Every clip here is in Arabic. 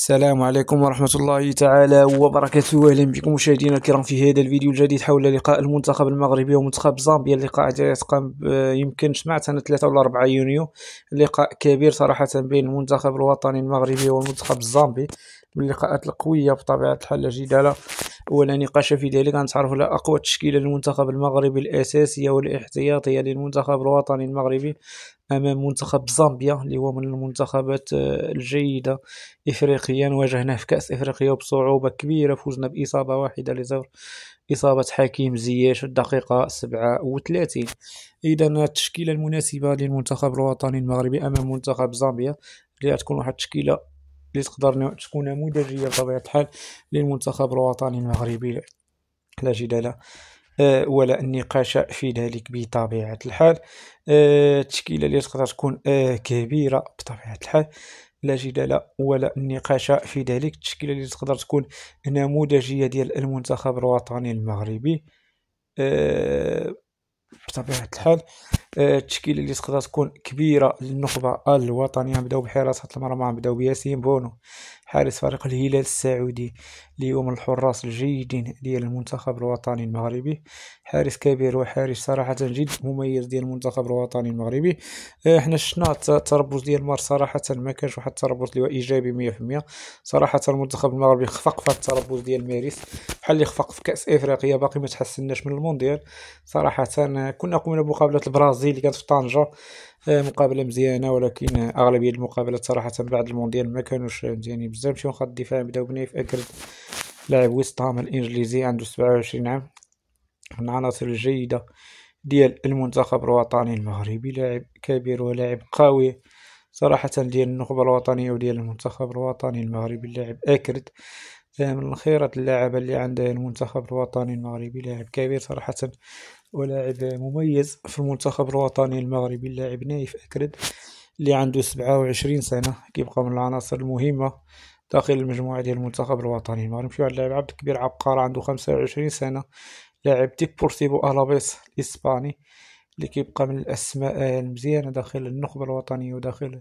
السلام عليكم ورحمة الله تعالى وبركاته أهلا بكم مشاهدينا الكرام في هذا الفيديو الجديد حول لقاء المنتخب المغربي ومنتخب زامبيا اللقاء الذي يتقام آه، يمكن سمعت أنا 3 ولا 4 يونيو لقاء كبير صراحة بين المنتخب الوطني المغربي والمنتخب الزامبي من اللقاءات القوية بطبيعة الحال لا ولا نقاش في ذلك غنتعرفوا على أقوى تشكيله للمنتخب المغربي الأساسية والاحتياطية للمنتخب الوطني المغربي امام منتخب زامبيا اللي هو من المنتخبات آه، الجيده افريقيا واجهناه في كاس افريقيا بصعوبه كبيره فوزنا باصابه واحده لزور اصابه حكيم زياش في الدقيقه 37 اذا التشكيله المناسبه للمنتخب الوطني المغربي امام منتخب زامبيا اللي تكون واحد التشكيله اللي تقدر تكون نموذجيه بطبيعه الحال للمنتخب الوطني المغربي لا جدال أه، ولا النقاش في ذلك بطبيعة الحال أه، التشكيلة اللي تقدر تكون أه، كبيرة بطبيعة الحال لا جدال ولا نقاش في ذلك التشكيلة اللي تقدر تكون نموذجية ديال المنتخب الوطني المغربي بطبيعة الحال التشكيلة اللي تقدر تكون كبيرة للنخبة الوطنية نبداو بحراسة المرمى نبداو بياسين بونو حارس فريق الهلال السعودي اليوم الحراس الجيدين ديال المنتخب الوطني المغربي حارس كبير وحارس صراحة جد مميز ديال المنتخب الوطني المغربي احنا آه، شنا التربص ديال مار صراحة ما كانش واحد التربص اللي هو ايجابي مية صراحة المنتخب المغربي خفق في التربص ديال مارس بحال اللي خفق في كأس افريقيا باقي ما تحسناش من المونديال صراحة كنا قمنا بمقابلة البرازيل اللي كانت في طنجة آه، مقابله مزيانه ولكن اغلبيه المقابلات صراحه بعد المونديال ما كانوش مزيانين بزاف مشيو خط الدفاع بداو بنيف اكرد لاعب ويست هام الانجليزي عنده وعشرين عام من العناصر الجيده ديال المنتخب الوطني المغربي لاعب كبير ولاعب قوي صراحة ديال النخبة الوطنية وديال المنتخب الوطني المغربي اللاعب أكرد آه، من الخيرة اللاعب اللي عندها المنتخب الوطني المغربي لاعب كبير صراحة ولاعب مميز في المنتخب الوطني المغربي اللاعب نايف أكرد اللي عنده سبعة وعشرين سنة كيبقى من العناصر المهمة داخل المجموعة ديال المنتخب الوطني المغربي مشيو على اللاعب عبد الكبير عبقار عنده خمسة وعشرين سنة لاعب ديبورتيفو الابيس الإسباني اللي كيبقى من الأسماء المزيانة داخل النخبة الوطنية وداخل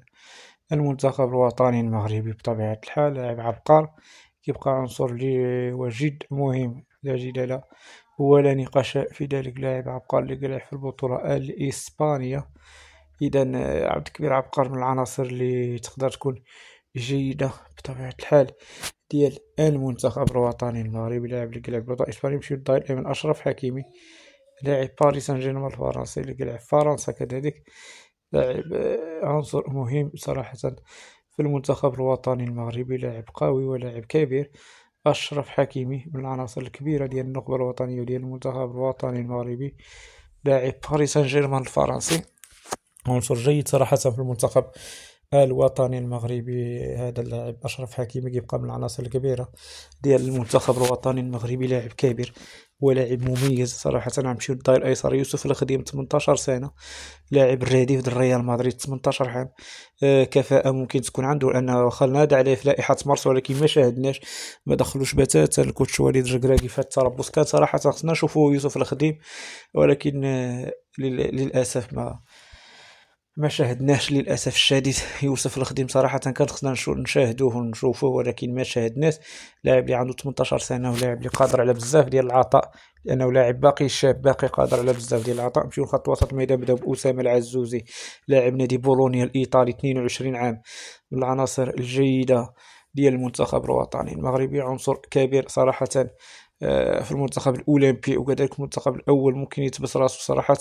المنتخب الوطني المغربي بطبيعة الحال لاعب عبقار كيبقى عنصر لي وجد مهم لا جدال هو لا نقاش في ذلك لاعب عبقري اللي قلع في البطولة الإسبانية إذا عبد الكبير عبقر من العناصر اللي تقدر تكون جيدة بطبيعة الحال ديال المنتخب الوطني المغربي لاعب اللي قلع بالوطن الإسباني مشي الضايل من أشرف حكيمي لاعب باريس سان جيرمان الفرنسي اللي قلع في فرنسا كذلك لاعب آه، عنصر مهم صراحة في المنتخب الوطني المغربي لاعب قوي ولاعب كبير أشرف حكيمي من العناصر الكبيرة ديال النخبة الوطنية ديال المنتخب الوطني المغربي لاعب باريس سان جيرمان الفرنسي عنصر جيد صراحة في المنتخب الوطني المغربي هذا اللاعب أشرف حكيمي كيبقى من العناصر الكبيرة ديال المنتخب الوطني المغربي لاعب كبير ولاعب مميز صراحة نمشيو للدار الأيسر يوسف الخديم 18 سنة لاعب الرادي في الريال مدريد 18 عام آه، كفاءة ممكن تكون عنده لأنه واخا نادى عليه في لائحة مارس ولكن ما شاهدناش ما دخلوش بتاتا الكوتش وليد الجكراكي في التربص كان صراحة خصنا نشوفو يوسف الخديم ولكن آه، للأسف ما ما شاهدناش للاسف الشديد يوسف الخديم صراحه كان خصنا نشاهدوه ونشوفوه ولكن ما شاهدناش لاعب اللي عنده 18 سنه ولاعب اللي قادر على بزاف ديال العطاء لانه لاعب باقي شاب باقي قادر على بزاف ديال العطاء نمشيو لخط وسط الميدان بدا باسامه العزوزي لاعب نادي بولونيا الايطالي 22 عام من العناصر الجيده ديال المنتخب الوطني المغربي عنصر كبير صراحه آه، في المنتخب الاولمبي وكذلك المنتخب الاول ممكن يتبس راسو صراحه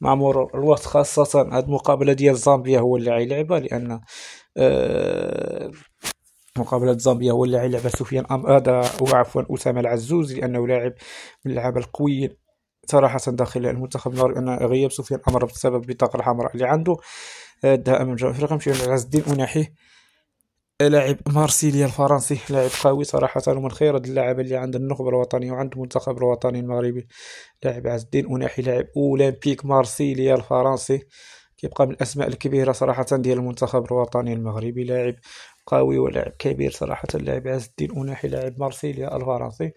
مع مرور الوقت خاصه هاد المقابله ديال زامبيا هو اللي غيلعبها لان آه، مقابله زامبيا هو اللي غيلعب سفيان ام هذا عفوا اسامه العزوز لانه لاعب من اللعابه القويين صراحه داخل المنتخب النهار ان غياب سفيان امر بسبب البطاقه الحمراء اللي عنده دائما من جنوب افريقيا مشيو لعز الدين اناحي لاعب مارسيليا الفرنسي لاعب قوي صراحة ومن خير اللاعب اللي عند النخبة الوطنية وعند المنتخب الوطني المغربي لاعب عز الدين أناحي لاعب أولمبيك مارسيليا الفرنسي كيبقى من الأسماء الكبيرة صراحة ديال المنتخب الوطني المغربي لاعب قوي ولاعب كبير صراحة لاعب عز الدين أناحي لاعب مارسيليا الفرنسي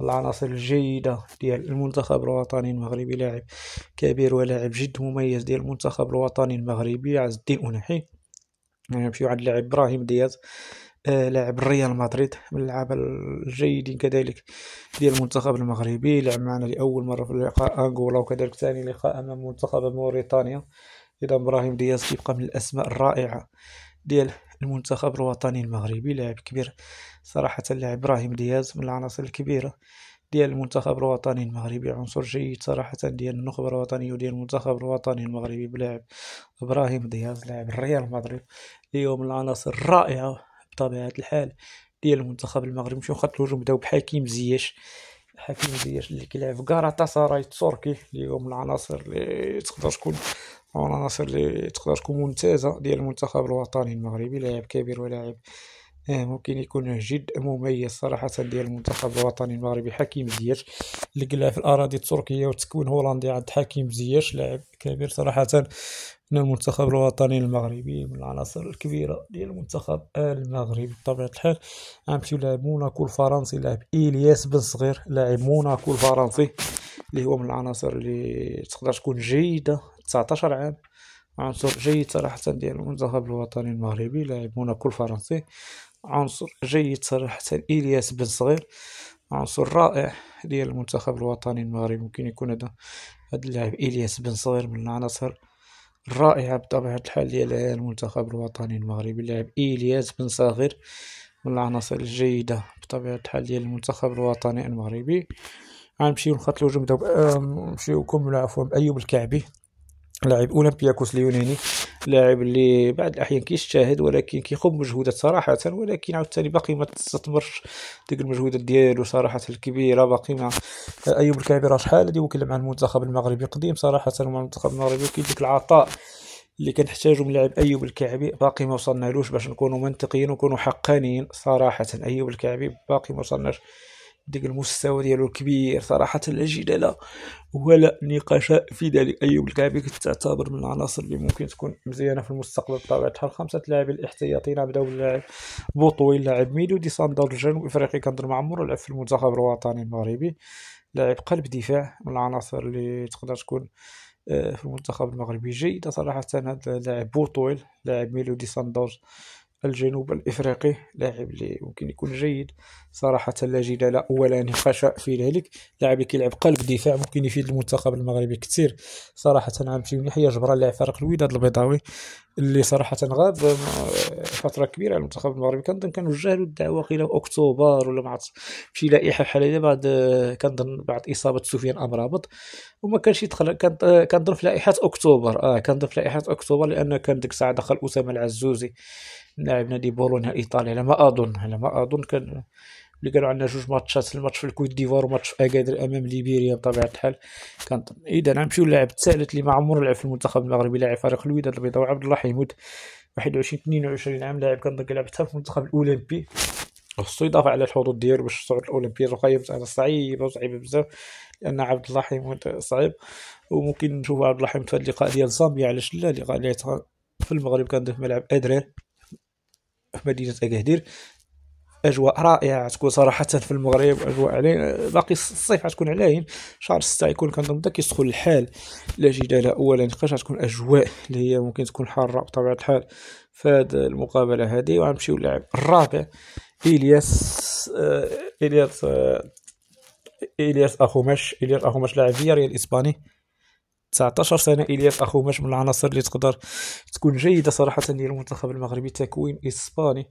العناصر الجيدة ديال المنتخب الوطني المغربي لاعب كبير ولاعب جد مميز ديال المنتخب الوطني المغربي عز الدين أناحي نمشيو يعني عند اللاعب ابراهيم دياز آه، لاعب ريال مدريد من اللعاب الجيدين كذلك ديال المنتخب المغربي لعب معنا لأول مرة في لقاء أنغولا وكذلك ثاني لقاء أمام منتخب موريتانيا إذا إبراهيم دياز كيبقى من الأسماء الرائعة ديال المنتخب الوطني المغربي لاعب كبير صراحة لاعب إبراهيم دياز من العناصر الكبيرة ديال المنتخب الوطني المغربي عنصر جيد صراحة ديال النخبة الوطنية وديال المنتخب الوطني المغربي بلاعب إبراهيم دياز لاعب ريال مدريد اليوم العناصر الرائعة بطبيعة الحال ديال المنتخب المغربي مشيو الهجوم بداو بحكيم زياش حكيم زياش اللي كيلعب في كاراتا سراي التركي اليوم العناصر اللي تقدر تكون العناصر اللي تقدر تكون ممتازة ديال المنتخب الوطني المغربي لاعب كبير ولاعب آه، ممكن يكون جد مميز صراحة ديال المنتخب الوطني المغربي حكيم زياش اللي قلع في الأراضي التركية وتكون هولندي عند حكيم زياش لاعب كبير صراحة من المنتخب الوطني المغربي من العناصر الكبيرة ديال المنتخب المغربي بطبيعة الحال غنمشيو لاعب موناكو الفرنسي لاعب إلياس بن صغير لاعب موناكو الفرنسي اللي هو من العناصر اللي تقدر تكون جيدة 19 عام عنصر جيد صراحة ديال المنتخب الوطني المغربي لاعب موناكو الفرنسي عنصر جيد صراحة إلياس بن صغير عنصر رائع ديال المنتخب الوطني المغربي ممكن يكون هذا هذا اللاعب إلياس بن صغير من العناصر الرائعة بطبيعة الحال ديال المنتخب الوطني المغربي اللاعب إلياس بن صغير من العناصر الجيدة بطبيعة الحال ديال المنتخب الوطني المغربي غنمشيو لخط الهجوم نمشيو نكملو عفوا بأيوب الكعبي لاعب أولمبياكوس اليوناني لاعب اللي بعض الاحيان كيجتهد ولكن كيخوض مجهودات صراحه ولكن عاوتاني باقي ما تستثمرش ديك المجهودات ديالو صراحه الكبيره باقي ما ايوب الكعبي راه شحال هادي وكلم مع المنتخب المغربي قديم صراحه مع المنتخب المغربي وكاين ديك العطاء اللي كنحتاجو من لاعب ايوب الكعبي باقي ما وصلنالوش باش نكونوا منطقيين ونكونوا حقانيين صراحه ايوب الكعبي باقي ما وصلناش ديك المستوى ديالو الكبير صراحه لا جدال ولا نقاش في ذلك أيوة لاعب كتعتبر من العناصر اللي ممكن تكون مزيانه في المستقبل بطبيعه الحال خمسه لاعبين الاحتياطيين نبداو باللاعب بوطوي اللاعب ميدو دي ساندر الجنوب افريقي كنظن معمر لعب في المنتخب الوطني المغربي لاعب قلب دفاع من العناصر اللي تقدر تكون آه، في المنتخب المغربي جيده صراحه هذا لاعب بوطويل لاعب ميلودي ساندرز الجنوب الافريقي لاعب اللي ممكن يكون جيد صراحه لا جدال ولا نقاش في ذلك لاعب اللي كيلعب قلب دفاع ممكن يفيد المنتخب المغربي كثير صراحه عام يحيى جبران لاعب فريق الوداد البيضاوي اللي صراحه غاب آه، فتره كبيره على المنتخب المغربي كنظن وجه له الدعوه قيل اكتوبر ولا بعض شي لائحه بحال هذا بعد آه، كنظن بعد اصابه سفيان امرابط وما كانش يدخل كنظن آه، في لائحه اكتوبر اه كنظن في لائحه اكتوبر لان كان ديك الساعه دخل اسامه العزوزي لاعب نادي بولونيا الايطالي على ما اظن على ما اظن كان اللي كانوا عندنا جوج ماتشات الماتش في الكويت ديفوار وماتش في اكادير امام ليبيريا بطبيعه الحال كانت اذا نمشيو للاعب الثالث اللي ما عمرو لعب في المنتخب المغربي لاعب فريق الوداد البيضاء عبد الله حمود 21 22 عام لاعب كان لعب حتى في المنتخب الاولمبي خصو يضاف على الحظوظ ديالو باش الصعود الاولمبي الرقيه بتاعنا صعيبه صعيبه بزاف لان عبد الله حمود صعيب وممكن نشوف عبد الله حمود في اللقاء ديال زامبيا علاش لا اللقاء اللي في المغرب كان في ملعب ادرير في مدينه اكادير اجواء رائعه تكون صراحه في المغرب اجواء علينا باقي الصيف غتكون عليهم شهر 6 يكون كنظن بدا كيسخن الحال لا جدال اولا نقاش غتكون اجواء اللي هي ممكن تكون حاره بطبيعه الحال في هاد المقابله هذه وغنمشيو للاعب الرابع الياس آه الياس آه الياس اخوماش الياس اخوماش لاعب فياريال الاسباني 19 سنه الياس اخوماش من العناصر اللي تقدر تكون جيده صراحه ديال المنتخب المغربي تكوين اسباني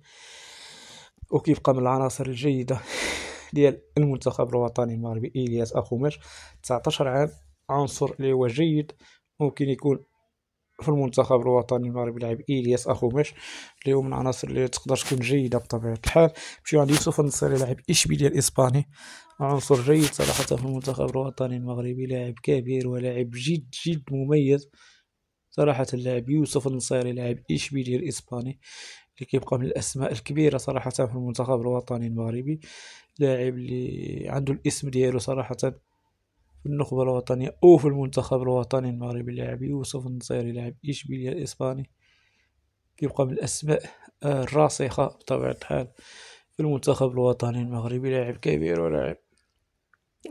وكيبقى من العناصر الجيدة ديال المنتخب الوطني المغربي إلياس أخوماش 19 عام عنصر اللي هو جيد ممكن يكون في المنتخب الوطني المغربي لاعب إلياس أخوماش اللي هو من العناصر اللي تقدر تكون جيدة بطبيعة الحال مشيو عند يوسف النصيري لاعب إشبيلية الإسباني عنصر جيد صراحة في المنتخب الوطني المغربي لاعب كبير ولاعب جد جد مميز صراحة اللاعب يوسف النصيري لاعب إشبيلية الإسباني اللي كيبقى من الاسماء الكبيره صراحه في المنتخب الوطني المغربي لاعب اللي عنده الاسم ديالو صراحه في النخبه الوطنيه او في المنتخب الوطني المغربي لاعب يوسف النصيري لاعب اشبيليه الاسباني كيبقى من الاسماء الراسخه بطبيعه الحال في المنتخب الوطني المغربي لاعب كبير ولاعب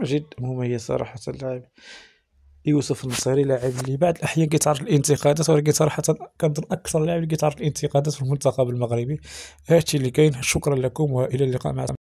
جد مميز صراحه اللاعب يوسف النصيري لاعب اللي بعض الاحيان كيتعرض للانتقادات ولكن صراحه كنظن اكثر لاعب اللي كيتعرض للانتقادات في المنتخب المغربي هادشي اللي كاين شكرا لكم والى اللقاء مع